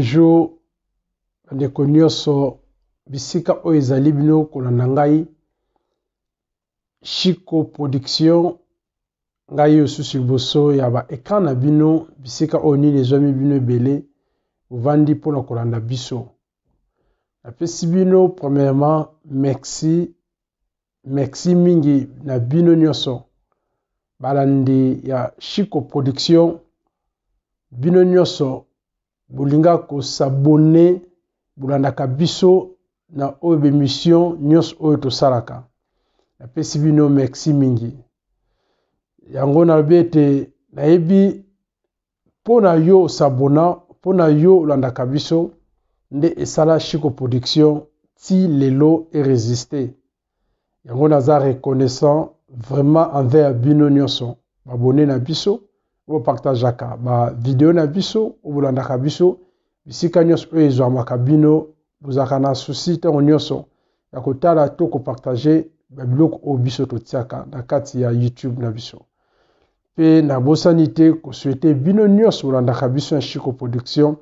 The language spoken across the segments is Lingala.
bonjour bandeko nyonso bisika oyo ezali bino kolanda ngai chico production ngai yosusu liboso ya baekran na bino bisika oyo nini ezwami bino ebele bovandi mpona kolanda biso napesi bino premièrement merci merci mingi na bino nyonso balandi ya chico production bino nyonso bolinga kosabone bolandaka biso na oyo bemission nyonso oyo tosalaka napesi bino merci mingi yango nalobi ete nayebi mpo na yo osabona mpo na yo olandaka biso nde esala shiko production ti lelo erésiste yango naza reconnaissant vraiment envers bino nyonso babone na biso ba video na biso obolandaka biso bisika nyonso oyo ezwamaka bino bozalaka na susi ntango nyonso ya kotala to kopartage babiloko oyo biso totiaka na kati ya youtube na biso pe nabosani te koswete bino nyonso bolandaka biso ya chico production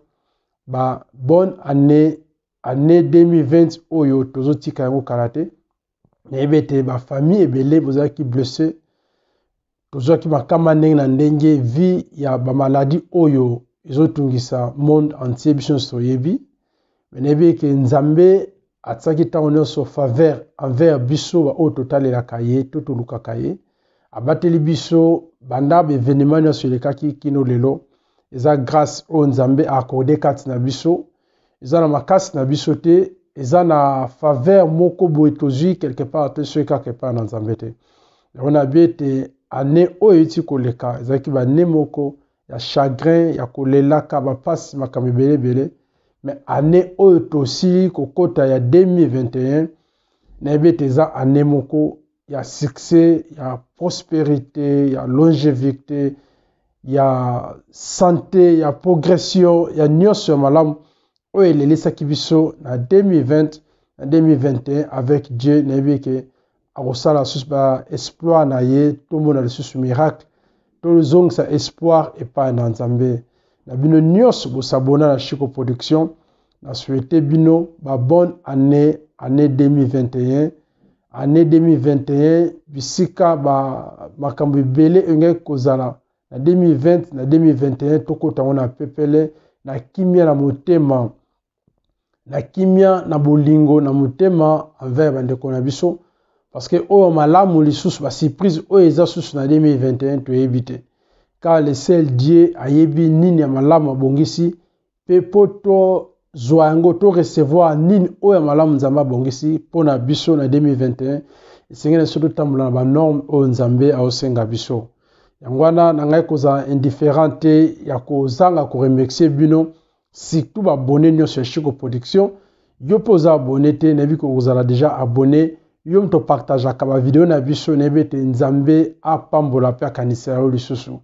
bonne année année 2020 oyo tozotika yango kala te nayebi ete bafamille ebele bozalaki blesse tozwaki makama ndenge na ndenge vi ya bamaladi oyo ezotungisa monde entier biso nyonso toyebi me nayebi eke nzambe atiaki ntango nyonso faveur envers biso baoyo totalelaka ye to tolukaka ye abateli biso banda baevenema nyonso elekaki kino lelo eza grâce oyo nzambe akorde kati na biso eza na makasi na biso te eza na faveur moko boye tozwi quelque part te soki kaka epai na nzambe te yango na yebi ete ane oyo eti koleka ezalaki bane moko ya chagrin ya kolelaka bapasi makambo ebeleebele me ane oyo tosili kokota ya 2021 nayebi ete eza ane moko ya succès ya prospérité ya longévité ya santé ya progression ya nyonso ya malamu oyo elelisaki biso na 2020 na 2021 avec dieu nayebi ke akosala lisusu baespoir na ye tomona lisusu miracle tozongisa espoir epai na nzambe na bino nyonso bosabona na chico production na souhaite bino babone année année 2021 année 2021 bisika makambo ebele engei kozala na 2020 na 2021 tokota ngo na pepele na kimia na motema na kimia na bolingo na motema envers bandeko na biso Parce que au oh, malamu lisusu surprise, oyo eza sous, na 2021 tu te car le sel die ayebi nini ya malamu abongisi mpe mpo tozwa yango torecevoir nini oyo oh, ya malamu nzamba, abongisi mpo na biso na 2021 esengeli biso totambola na norme, oyo oh, nzambe aosenga biso Yangwana, na ngai kozala indifférent te ya kozanga koremercie bino tu baabone nyonso ya shiko production yo mpo oza abone te nayebi kokozala deja abone yo moto opartageaka bavideo na biso nayebi ete nzambe apambola mpe akanisela yo lisusu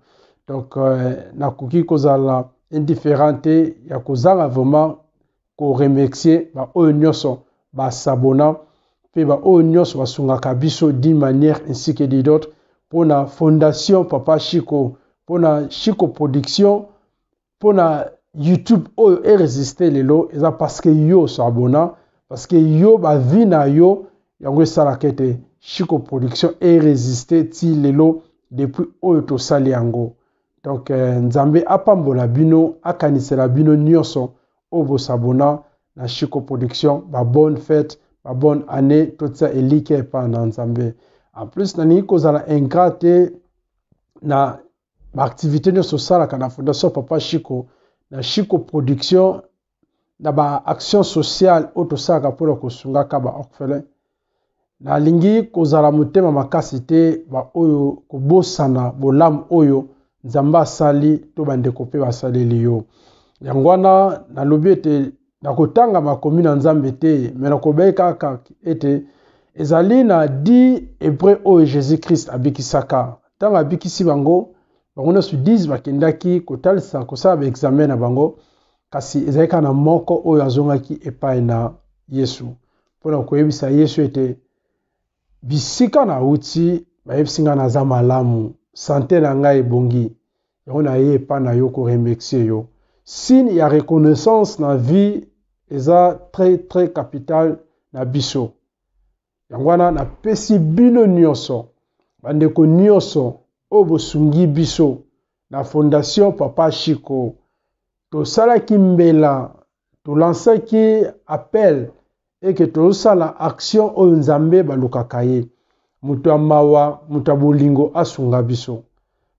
donc euh, nakoki kozala indifférent te ya kozanga vraiment koremercie baoyo nyonso basabona mpe baoyo nyonso basungaka biso d'une manière ainsi que de d'autres mpona fondation papa chiko mpona chiko production mpona youtube oyo eresiste lelo eza parce que yo osabona parce que yo bavi na yo yango esalaka ete production et ti lelo depuis oyo tosali yango donk euh, apambola bino akanisela bino nyonso oyo bosabona na production année totia elike epai en plus nalingi kozala ingrat te na baaktivité nyonso na fondation papa Chico, na chico production na sociale oyo nalingi kozala motema makasi te baoyo kobosana bolamu oyo nzambe asali to bandeko mpe basaleli yo yango wana nalobi ete nakotanga makomi na nzambe te me nakobai kaka ete ezali na di ebre oyo jésus krist abikisaka ntango abikisi bango bango nyonso 10 bakendaki kotalisa kosala baexamen na bango kasi ezali kaka na moko oyo azongaki epai na yesu mpona koyebisa yesu ete bisika nauti bayebisi ngai naza malamu sante na ngai ebongi yango naye epai na yo koremexie yo signe ya reconnaissance na vie eza très très capital na biso yango wana napesi bino nyonso bandeko nyonso oyo bosungi biso na fondation papa chiko tosalaki mbela tolansaki appel eke tozosala action oyo nzambe balukaka ye moto ya mawa moto ya bolingo asunga biso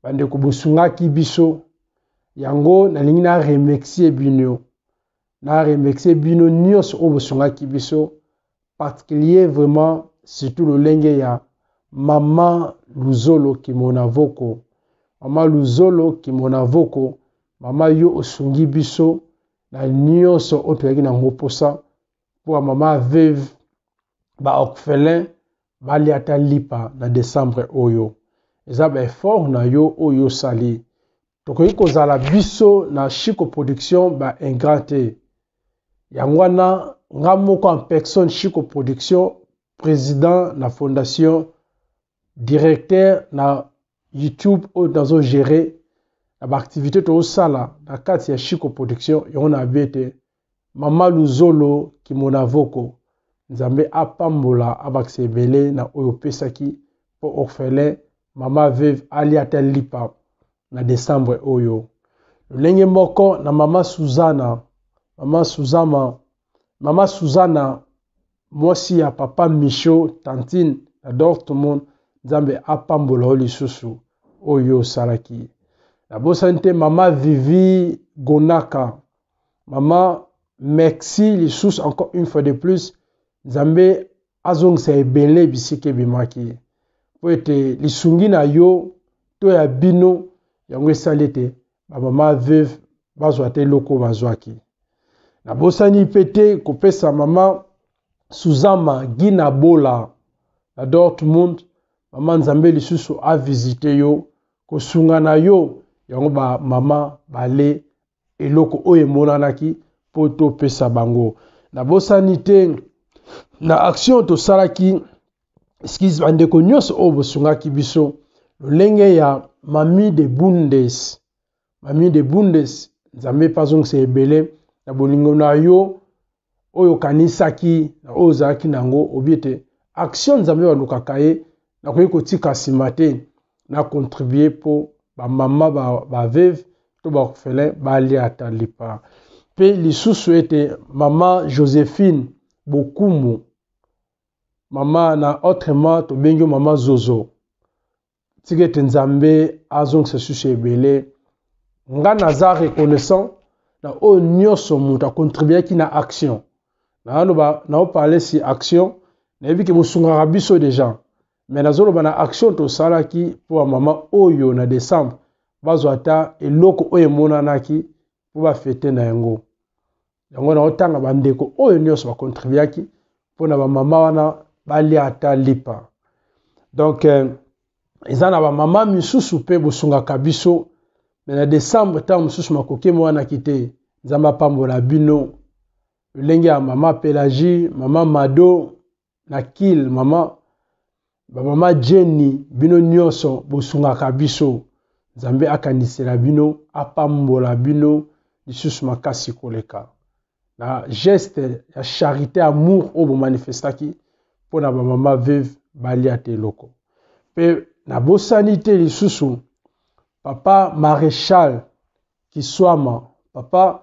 bandeko bosungaki biso yango nalingi naremercie bino naremercie bino nyonso oyo bosungaki biso particulier vraiment surtout lolenge ya mama luzolo kimona voko mama luzolo kimona voko mama yo osungi biso na nyonso oyo toyaki nango mposa mpo bamama veve baorphelin balia ata lipa na desembre oyo eza baeffort na yo oyo osali tokoki kozala biso na chico production baingrat te yango wana nga moko en personne chico production président na fondation directeur na youtube oyo nazogere na baaktivité tozosala na kati ya chico production yango na yabi ete mama luzolo kimona voko nzambe apambola abakisa ebele na oyo opesaki mpo orphelin mama veve alia te lipa na desambre oyo lolenge moko na mama suzana mama suzama mama suzana mwasi ya papa micho tantine na dortmund nzambe apambola yo lisusu oyo osalaki nabosani te mama vivi gonaka mama merci lisusu encore une fois de plus nzambe azongisa ebele ebisika ebimaki mpo ete lisungi na yo to ya bino yango esali ete bamama veuve bazwa te eloko oyo bazwaki nabosani mpe te kopesa mama suzama gina bola na dortmund mama nzambe lisusu avisite yo kosunga na yo yango bamama bale eloko oyo emonanaki mpo topesa bango nabosani te na action tosalaki skise bandeko nyonso oyo bosungaki biso lolenge ya mami de bundes mami de bundes nzambe mpe azongisa ebele na bolingo na yo oyo okanisaki na oyo ozalaki nango obi ete action nzambe balukaka ye nakoki kotika nsima te na contribue mpo bamama baveve ba to baorphelin balia ata lipa mpe lisusu ete mama josephine bokumu mama na autrement tobengi yo mama zozo tika ete nzambe azongisa susu ebele nga naza reconnaissant na oyo nyonso moto akontribuaki na action naloba naoparle si action nayebi ke bosungaka biso deja me nazoloba na action tosalaki mpo ya mama oyo na décembre bazwa ata eloko oyo emonanaki mpo bafete na yango yango na otanga bandeko oyo nyonso bakontribuaki mpona bamama wana balia ata lipa donk eh, eza na bamama misusu mpe bosungaka biso me na desembre ntango mosusu makoki emewanaki te nzambe apambola bino lolenge ya mama pelagi mama mado na kil mama bamama jeni bino nyonso bosungaka biso nzambe akanisela bino apambola bino lisusu makasi koleka na geste ya charité amour oyo bomanifestaki mpo na bamama veuve balia te eloko mpe nabosani te lisusu papa maréchal kiswama papa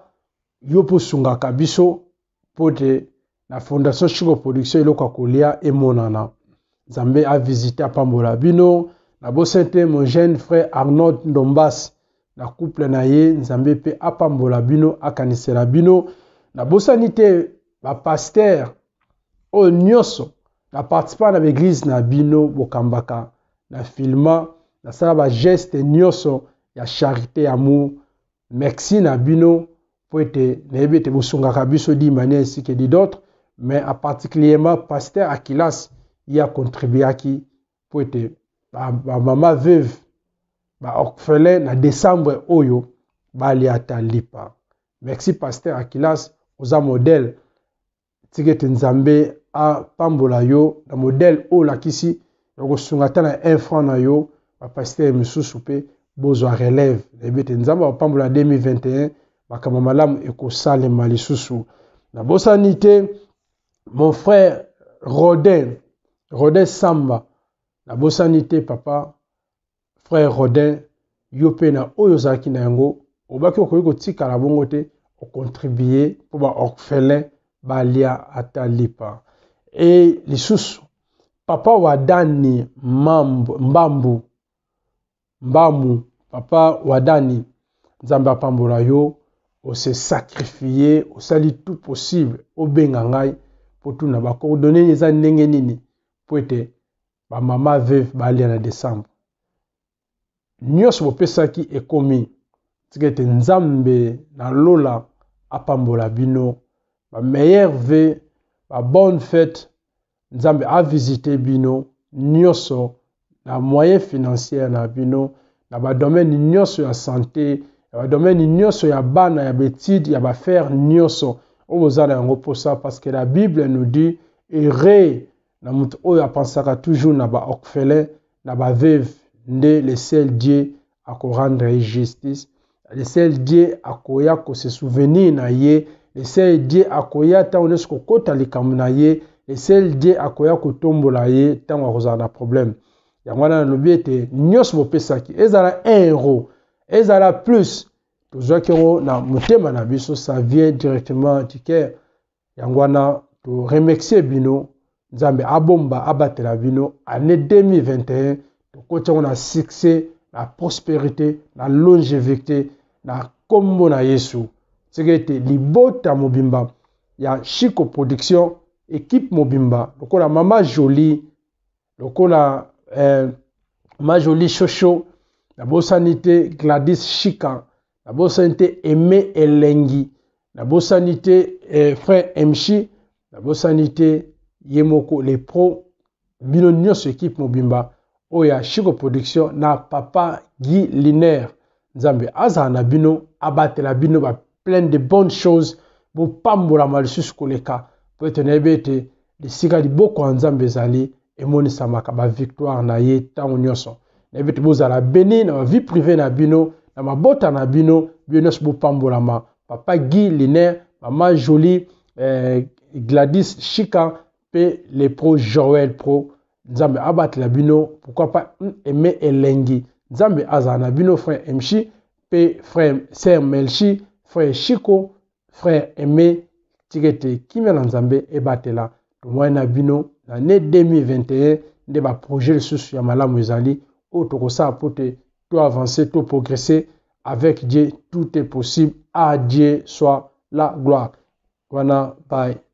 yo mpo biso mpo te na fondation chiko production eloko ya kolia emonana nzambe avisite apambola bino nabosani te mon jeune frère arnold ndombasi na couple na ye nzambe mpe apambola bino akanisela bino nabosani te ba pasteur o nyoso na baeglize na bino bokambaka na filma ba geste nyoso ya charité ya amour merci na bino mpo ete nayebi ete bosungaka biso di manière ainsi di d'autres mais particulièrement pasteur akilas ye akontribuaki mpo ete bamama veuve baorphelin na décembre oyo baliata lipa merci Pasteur akilas oza modèle. Tiget Nzambé, nzambe Pambola yo na modèle, oyo olakisi kisi, kosunga na un franc na yo bozwa relève 2021 te mon frère rodin rodin samba bosani te papa frère rodin yo mpe na oyo ozalaki na yango obaki okoki kotikala bongo te okontribue mpo baorphelin balia ata lipa e lisusu papa wa dani mbambu mbamu papa wa dani nzambe apambola yo ose sakrifie osali tout possible obenga ngai mpo tuna bakordone eza ndenge nini mpo ete bamama veve balia na décembre nyonso bopesaki ekomi tika ete nzambe nalola apambola bino bameilleur ve bonne fete nzambe avisite bino nyonso na moyen financiere na bino na badomaine nyonso ya sante ya badomaine nyonso ya bana ya baétude ya bafare nyonso oyo boza na yango mposa parce la bible nous dit eré na moto oyo apensaka toujours na ba baorphelin na baveve nde le seul dieu akorendre ye justice le seul dieu akoya souvenir na ye le seul dieu akoya ntango nyonso kokɔta likambo na ye le seul dieu akoya kotombola ye ntango akozala na problème yango wana nalobi ete nyonso bopesaki ezala ero ezala plus tozwaki yango na motema na biso ça vient directement du cœur yango wana toremercie bino nzambe abomba abatela bino année 2021 on a succès la prospérité la longévité la combo na yesu soki ete libota mobimba ya chico production équipe mobimba a mama Jolie, lokola euh, mama Chocho. la bonne santé gladys shika la sanité Aimé elengi la bosanité eh, frère mchi la bosanité yemoko Yemoko, le pro bino équipe mobimba Oya Chico production na papa guy linaire nzambe azala na bino abatela bino plein de bonne chose bopambolama lisusu koleka po ete nayebi ete lisika liboko ya nzambe ezali emonisamaka bavictoire na ye ntango nyonso nayebi ete bozala beni na bavie privée na bino na mabota na bino bino nyonso bopambolama papa guy linaire mama jolie eh, gladys chika pe le pro joel pro nzambe la bino pourquoi pas eme elengi nzambe azana bino frère mchi pe frère ser frère Chico, frère eme t'ikete ete nzambe ebatela tomwani na bino na ne 2021 nde baprojet lisusu ya malamu ezali oyo tokosala mpo te to avancer to progresser avec dieu tout est possible à dieu soit la gloire wana bye